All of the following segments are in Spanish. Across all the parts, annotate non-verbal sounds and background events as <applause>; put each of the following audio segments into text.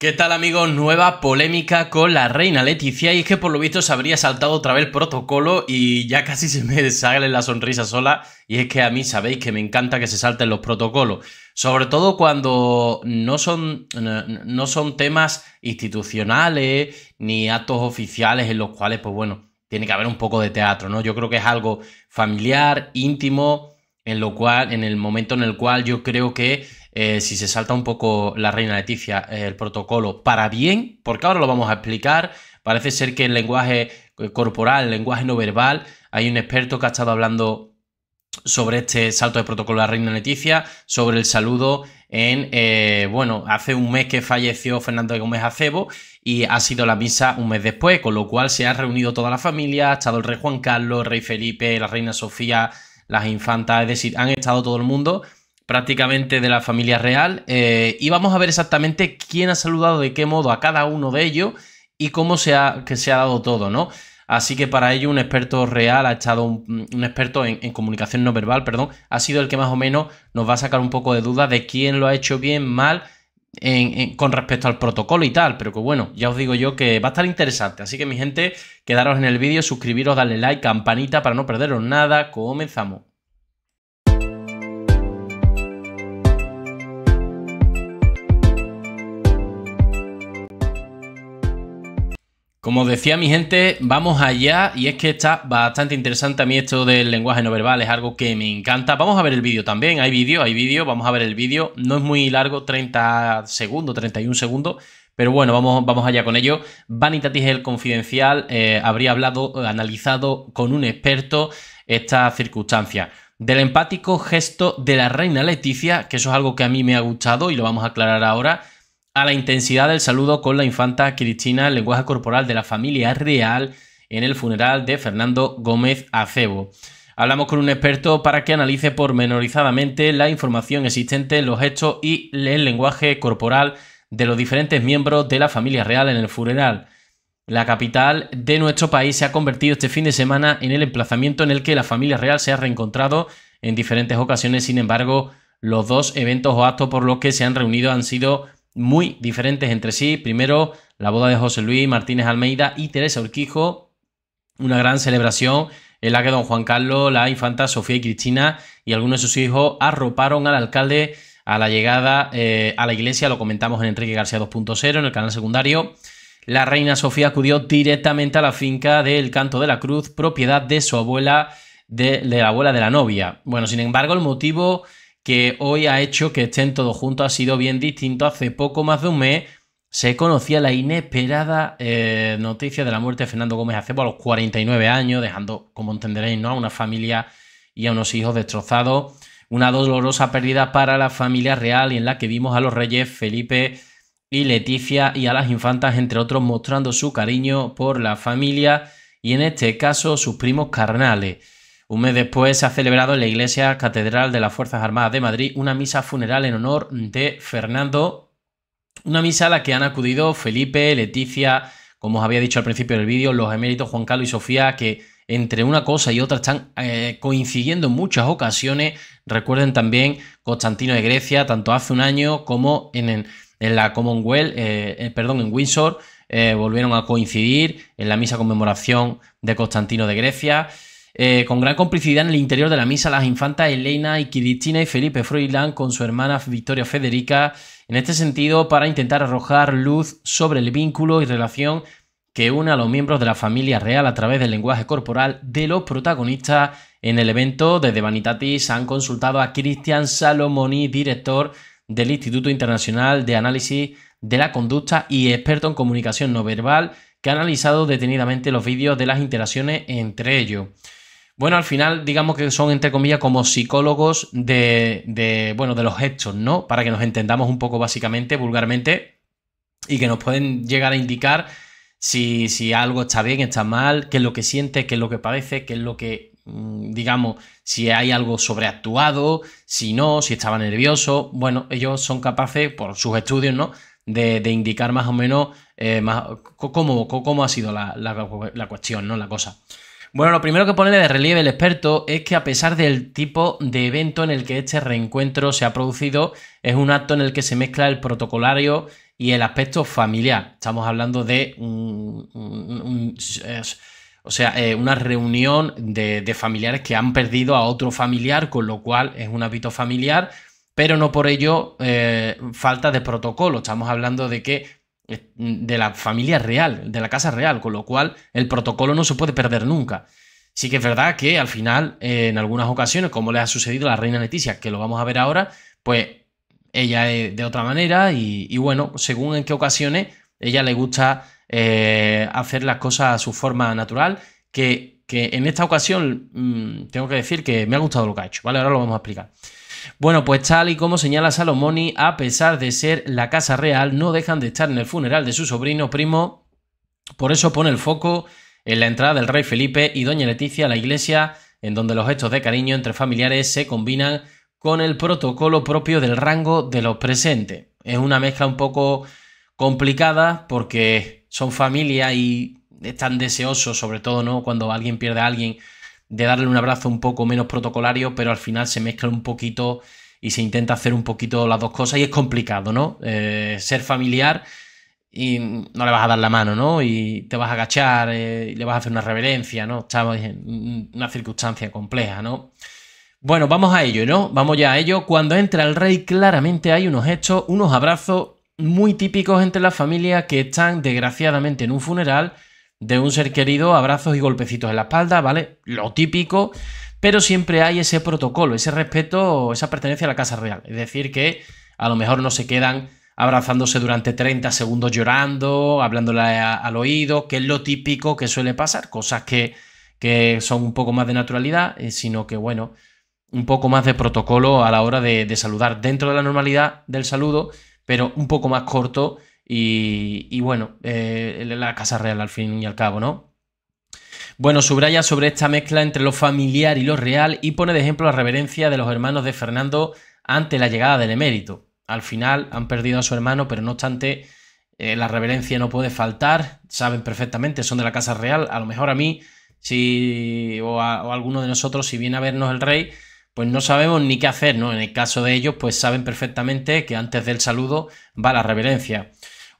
¿Qué tal amigos? Nueva polémica con la reina Leticia y es que por lo visto se habría saltado otra vez el protocolo y ya casi se me <laughs> sale la sonrisa sola y es que a mí sabéis que me encanta que se salten los protocolos, sobre todo cuando no son, no son temas institucionales ni actos oficiales en los cuales pues bueno, tiene que haber un poco de teatro, ¿no? Yo creo que es algo familiar, íntimo, en lo cual, en el momento en el cual yo creo que eh, si se salta un poco la reina Leticia eh, el protocolo para bien, porque ahora lo vamos a explicar, parece ser que el lenguaje eh, corporal, el lenguaje no verbal, hay un experto que ha estado hablando sobre este salto de protocolo de la reina Leticia, sobre el saludo en, bueno, hace un mes que falleció Fernando de Gómez Acebo y ha sido la misa un mes después, con lo cual se ha reunido toda la familia, ha estado el rey Juan Carlos, el rey Felipe, la reina Sofía, las infantas, es decir, han estado todo el mundo prácticamente de la familia real eh, y vamos a ver exactamente quién ha saludado de qué modo a cada uno de ellos y cómo se ha, que se ha dado todo, ¿no? Así que para ello un experto real ha echado un, experto en, comunicación no verbal, perdón, ha sido el que más o menos nos va a sacar un poco de duda de quién lo ha hecho bien, mal, con respecto al protocolo y tal. Pero que bueno, ya os digo yo que va a estar interesante. Así que mi gente, quedaros en el vídeo, suscribiros, darle like, campanita para no perderos nada. Comenzamos. Como decía mi gente, vamos allá y es que está bastante interesante a mí esto del lenguaje no verbal, es algo que me encanta. Vamos a ver el vídeo también, hay vídeo, hay vídeo, vamos a ver el vídeo. No es muy largo, 30 segundos, 31 segundos, pero bueno, vamos, vamos allá con ello. Vanitatis el confidencial eh, habría hablado, analizado con un experto esta circunstancia del empático gesto de la reina Leticia, que eso es algo que a mí me ha gustado y lo vamos a aclarar ahora a la intensidad del saludo con la infanta Cristina, el lenguaje corporal de la familia real en el funeral de Fernando Gómez Acebo. Hablamos con un experto para que analice pormenorizadamente la información existente, los hechos y el lenguaje corporal de los diferentes miembros de la familia real en el funeral. La capital de nuestro país se ha convertido este fin de semana en el emplazamiento en el que la familia real se ha reencontrado en diferentes ocasiones. Sin embargo, los dos eventos o actos por los que se han reunido han sido muy diferentes entre sí. Primero, la boda de José Luis Martínez Almeida y Teresa Urquijo, una gran celebración en la que don Juan Carlos, la infanta Sofía y Cristina y algunos de sus hijos arroparon al alcalde a la llegada eh, a la iglesia, lo comentamos en Enrique García 2.0, en el canal secundario. La reina Sofía acudió directamente a la finca del Canto de la Cruz, propiedad de su abuela, de la abuela de la novia. Bueno, sin embargo, el motivo que hoy ha hecho que estén todos juntos ha sido bien distinto. Hace poco más de un mes se conocía la inesperada eh, noticia de la muerte de Fernando Gómez hace a los 49 años, dejando, como entenderéis, ¿no? a una familia y a unos hijos destrozados. Una dolorosa pérdida para la familia real y en la que vimos a los reyes Felipe y Leticia y a las infantas, entre otros, mostrando su cariño por la familia y en este caso sus primos carnales. Un mes después se ha celebrado en la Iglesia Catedral de las Fuerzas Armadas de Madrid una misa funeral en honor de Fernando, una misa a la que han acudido Felipe, Leticia, como os había dicho al principio del vídeo, los eméritos Juan Carlos y Sofía, que entre una cosa y otra están eh, coincidiendo en muchas ocasiones. Recuerden también Constantino de Grecia, tanto hace un año como en, la Commonwealth, eh, eh, perdón, en Windsor, volvieron a coincidir en la misa conmemoración de Constantino de Grecia. Eh, con gran complicidad en el interior de la misa, las infantas Elena y Kiristina y Felipe Froilán con su hermana Victoria Federica, en este sentido, para intentar arrojar luz sobre el vínculo y relación que une a los miembros de la familia real a través del lenguaje corporal de los protagonistas en el evento. Desde Vanitatis han consultado a Cristian Salomoni, director del Instituto Internacional de Análisis de la Conducta y experto en comunicación no verbal, que ha analizado detenidamente los vídeos de las interacciones entre ellos bueno, al final, digamos que son, entre comillas, como psicólogos de, bueno, de los hechos, ¿no? Para que nos entendamos un poco básicamente, vulgarmente, y que nos pueden llegar a indicar si, algo está bien, está mal, qué es lo que siente, qué es lo que padece, qué es lo que, mm, digamos, si hay algo sobreactuado, si no, si estaba nervioso. Bueno, ellos son capaces, por sus estudios, ¿no? De, indicar más o menos eh, cómo, ha sido la cuestión, ¿no? La cosa. Bueno, lo primero que pone de relieve el experto es que a pesar del tipo de evento en el que este reencuentro se ha producido, es un acto en el que se mezcla el protocolario y el aspecto familiar. Estamos hablando de o sea, eh, una reunión de, familiares que han perdido a otro familiar, con lo cual es un hábito familiar, pero no por ello eh, falta de protocolo. Estamos hablando de que de la familia real, de la casa real, con lo cual el protocolo no se puede perder nunca. Sí que es verdad que al final, eh, en algunas ocasiones, como le ha sucedido a la reina Leticia, que lo vamos a ver ahora, pues ella es de otra manera y, bueno, según en qué ocasiones, ella le gusta eh, hacer las cosas a su forma natural, que, en esta ocasión mm, tengo que decir que me ha gustado lo que ha hecho, ¿vale? Ahora lo vamos a explicar. Bueno, pues tal y como señala Salomoni, a pesar de ser la casa real, no dejan de estar en el funeral de su sobrino primo, por eso pone el foco en la entrada del rey Felipe y doña Leticia a la iglesia, en donde los gestos de cariño entre familiares se combinan con el protocolo propio del rango de los presentes. Es una mezcla un poco complicada porque son familia y están deseosos, sobre todo, ¿no? Cuando alguien pierde a alguien de darle un abrazo un poco menos protocolario, pero al final se mezcla un poquito y se intenta hacer un poquito las dos cosas y es complicado, ¿no? Eh, ser familiar y no le vas a dar la mano, ¿no? Y te vas a agachar, eh, y le vas a hacer una reverencia, ¿no? Estamos en una circunstancia compleja, ¿no? Bueno, vamos a ello, ¿no? Vamos ya a ello. Cuando entra el rey, claramente hay unos hechos, unos abrazos muy típicos entre las familias que están desgraciadamente en un funeral de un ser querido, abrazos y golpecitos en la espalda, ¿vale? Lo típico, pero siempre hay ese protocolo, ese respeto, esa pertenencia a la Casa Real. Es decir, que a lo mejor no se quedan abrazándose durante 30 segundos llorando, hablándole al oído, que es lo típico que suele pasar, cosas que, que son un poco más de naturalidad, eh, sino que, bueno, un poco más de protocolo a la hora de, saludar dentro de la normalidad del saludo, pero un poco más corto y, bueno, eh, la Casa Real al fin y al cabo, ¿no? Bueno, subraya sobre esta mezcla entre lo familiar y lo real y pone de ejemplo la reverencia de los hermanos de Fernando ante la llegada del emérito. Al final han perdido a su hermano, pero no obstante, eh, la reverencia no puede faltar. Saben perfectamente, son de la Casa Real. A lo mejor a mí, si, o, o a alguno de nosotros, si viene a vernos el rey, pues no sabemos ni qué hacer, ¿no? En el caso de ellos, pues saben perfectamente que antes del saludo va la reverencia.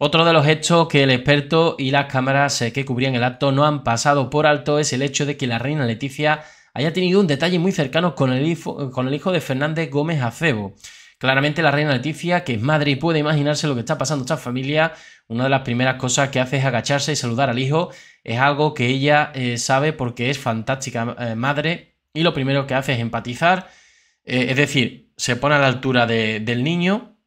Otro de los hechos que el experto y las cámaras eh, que cubrían el acto no han pasado por alto es el hecho de que la reina Leticia haya tenido un detalle muy cercano con el, hijo, de Fernández Gómez Acebo. Claramente la reina Leticia, que es madre y puede imaginarse lo que está pasando en esta familia, una de las primeras cosas que hace es agacharse y saludar al hijo. Es algo que ella eh, sabe porque es fantástica eh, madre y lo primero que hace es empatizar. es decir, se pone a la altura del niño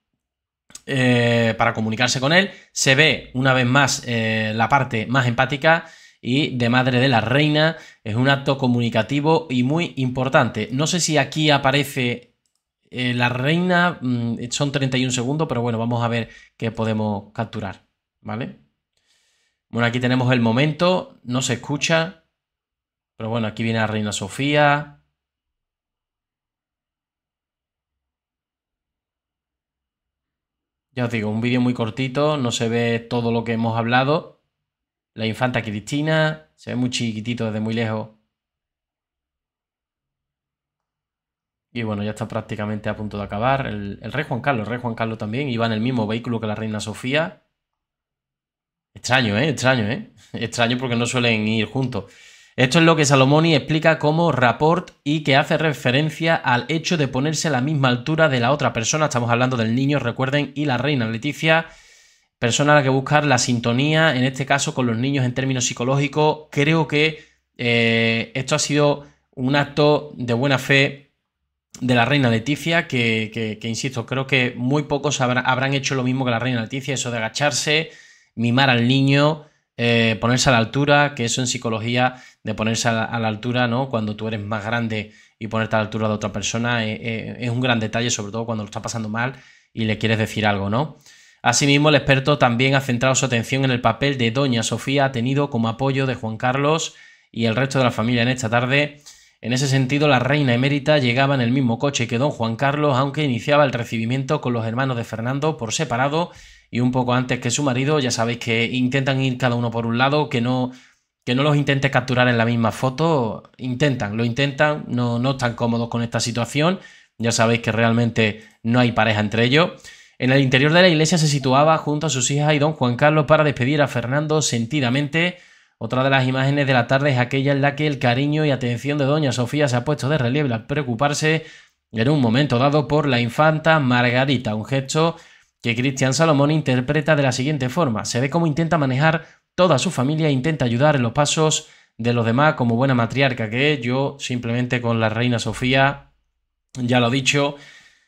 eh, para comunicarse con él. Se ve una vez más eh, la parte más empática y de Madre de la Reina. Es un acto comunicativo y muy importante. No sé si aquí aparece eh, la reina, mm, son 31 segundos, pero bueno, vamos a ver qué podemos capturar. ¿Vale? Bueno, aquí tenemos el momento, no se escucha, pero bueno, aquí viene la reina Sofía, Ya os digo, un vídeo muy cortito, no se ve todo lo que hemos hablado. La infanta Cristina, se ve muy chiquitito desde muy lejos. Y bueno, ya está prácticamente a punto de acabar. El, rey Juan Carlos, el rey Juan Carlos también iba en el mismo vehículo que la reina Sofía. Extraño, ¿eh? Extraño, ¿eh? <laughs> Extraño porque no suelen ir juntos. Esto es lo que Salomoni explica como rapport y que hace referencia al hecho de ponerse a la misma altura de la otra persona. Estamos hablando del niño, recuerden, y la reina Leticia, persona a la que buscar la sintonía, en este caso con los niños en términos psicológicos. Creo que eh, esto ha sido un acto de buena fe de la reina Leticia, que, insisto, creo que muy pocos habrán hecho lo mismo que la reina Leticia, eso de agacharse, mimar al niño eh, ponerse a la altura, que eso en psicología de ponerse a la, altura, ¿no? Cuando tú eres más grande y ponerte a la altura de otra persona eh, eh, es un gran detalle, sobre todo cuando lo está pasando mal y le quieres decir algo, ¿no? Asimismo, el experto también ha centrado su atención en el papel de Doña Sofía, ha tenido como apoyo de Juan Carlos y el resto de la familia en esta tarde. En ese sentido, la reina emérita llegaba en el mismo coche que don Juan Carlos, aunque iniciaba el recibimiento con los hermanos de Fernando por separado y un poco antes que su marido. Ya sabéis que intentan ir cada uno por un lado, que no, que no los intente capturar en la misma foto. Intentan, lo intentan, no, no están cómodos con esta situación. Ya sabéis que realmente no hay pareja entre ellos. En el interior de la iglesia se situaba junto a sus hijas y don Juan Carlos para despedir a Fernando sentidamente. Otra de las imágenes de la tarde es aquella en la que el cariño y atención de doña Sofía se ha puesto de relieve al preocuparse en un momento dado por la infanta Margarita, un gesto que Cristian Salomón interpreta de la siguiente forma. Se ve cómo intenta manejar toda su familia intenta ayudar en los pasos de los demás como buena matriarca que es. Yo simplemente con la reina Sofía, ya lo he dicho,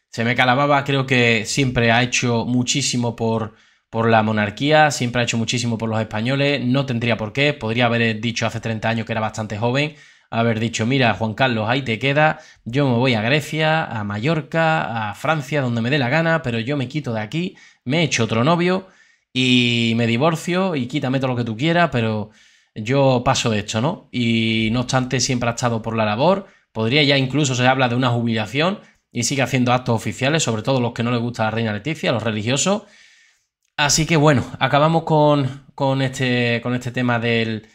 se me calababa, creo que siempre ha hecho muchísimo por, por la monarquía, siempre ha hecho muchísimo por los españoles, no tendría por qué, podría haber dicho hace 30 años que era bastante joven, haber dicho, mira, Juan Carlos, ahí te queda, yo me voy a Grecia, a Mallorca, a Francia, donde me dé la gana, pero yo me quito de aquí, me echo otro novio y me divorcio y quítame todo lo que tú quieras, pero yo paso de esto, ¿no? Y no obstante, siempre ha estado por la labor, podría ya incluso se habla de una jubilación y sigue haciendo actos oficiales, sobre todo los que no le gusta a la reina Leticia, los religiosos. Así que bueno, acabamos con, con este, con este tema del,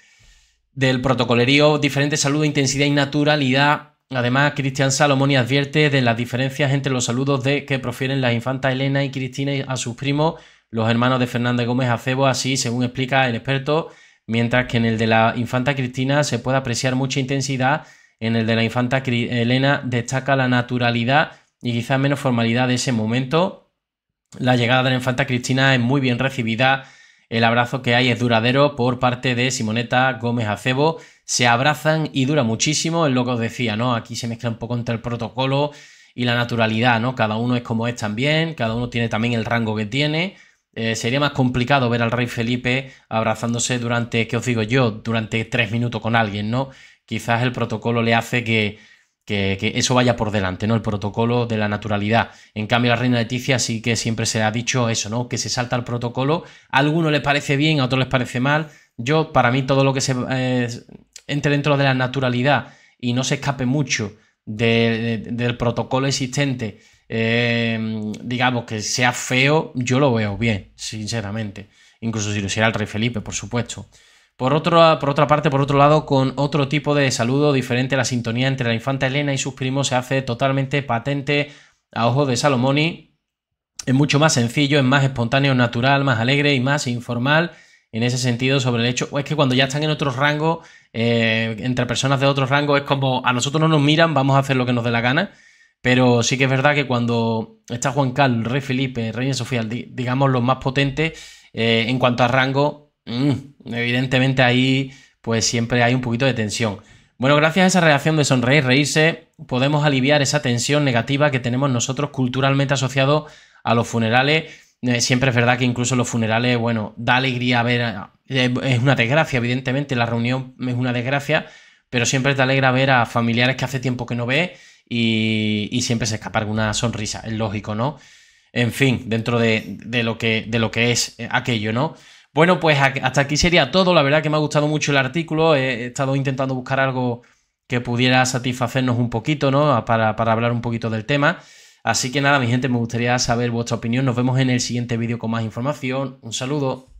del protocolerío, diferente saludos, intensidad y naturalidad. Además, Cristian Salomoni advierte de las diferencias entre los saludos de, que profieren las infantas Elena y Cristina a sus primos, los hermanos de Fernández Gómez Acebo, así según explica el experto, mientras que en el de la infanta Cristina se puede apreciar mucha intensidad, en el de la infanta Elena destaca la naturalidad y quizás menos formalidad de ese momento. La llegada de la infanta Cristina es muy bien recibida el abrazo que hay es duradero por parte de Simoneta Gómez Acebo. Se abrazan y dura muchísimo. Es lo que os decía, ¿no? Aquí se mezcla un poco entre el protocolo y la naturalidad, ¿no? Cada uno es como es también, cada uno tiene también el rango que tiene. Eh, sería más complicado ver al rey Felipe abrazándose durante, ¿qué os digo yo? Durante tres minutos con alguien, ¿no? Quizás el protocolo le hace que, que, eso vaya por delante, ¿no? El protocolo de la naturalidad. En cambio, la reina Leticia sí que siempre se ha dicho eso, ¿no? Que se salta el protocolo. A algunos les parece bien, a otros les parece mal. Yo, para mí, todo lo que se eh, entre dentro de la naturalidad y no se escape mucho del protocolo existente, eh, digamos que sea feo, yo lo veo bien, sinceramente. Incluso si lo hiciera el rey Felipe, por supuesto. Por, por otra parte, por otro lado, con otro tipo de saludo diferente, la sintonía entre la infanta Elena y sus primos se hace totalmente patente a ojos de Salomoni. Es mucho más sencillo, es más espontáneo, natural, más alegre y más informal en ese sentido sobre el hecho. es que cuando ya están en otros rangos, eh, entre personas de otros rangos, es como a nosotros no nos miran, vamos a hacer lo que nos dé la gana. Pero sí que es verdad que cuando está Juan Carlos, Rey Felipe, Reina Sofía, digamos los más potentes eh, en cuanto a rango, Mm, evidentemente ahí pues siempre hay un poquito de tensión. Bueno, gracias a esa reacción de sonreír, reírse, podemos aliviar esa tensión negativa que tenemos nosotros culturalmente asociado a los funerales. Eh, siempre es verdad que incluso los funerales, bueno, da alegría ver, eh, es una desgracia, evidentemente, la reunión es una desgracia, pero siempre te alegra ver a familiares que hace tiempo que no ves y, siempre se escapa alguna sonrisa, es lógico, ¿no? En fin, dentro de lo que es eh, aquello, ¿no? Bueno, pues hasta aquí sería todo. La verdad que me ha gustado mucho el artículo. He estado intentando buscar algo que pudiera satisfacernos un poquito, ¿no? Para, hablar un poquito del tema. Así que nada, mi gente, me gustaría saber vuestra opinión. Nos vemos en el siguiente vídeo con más información. Un saludo.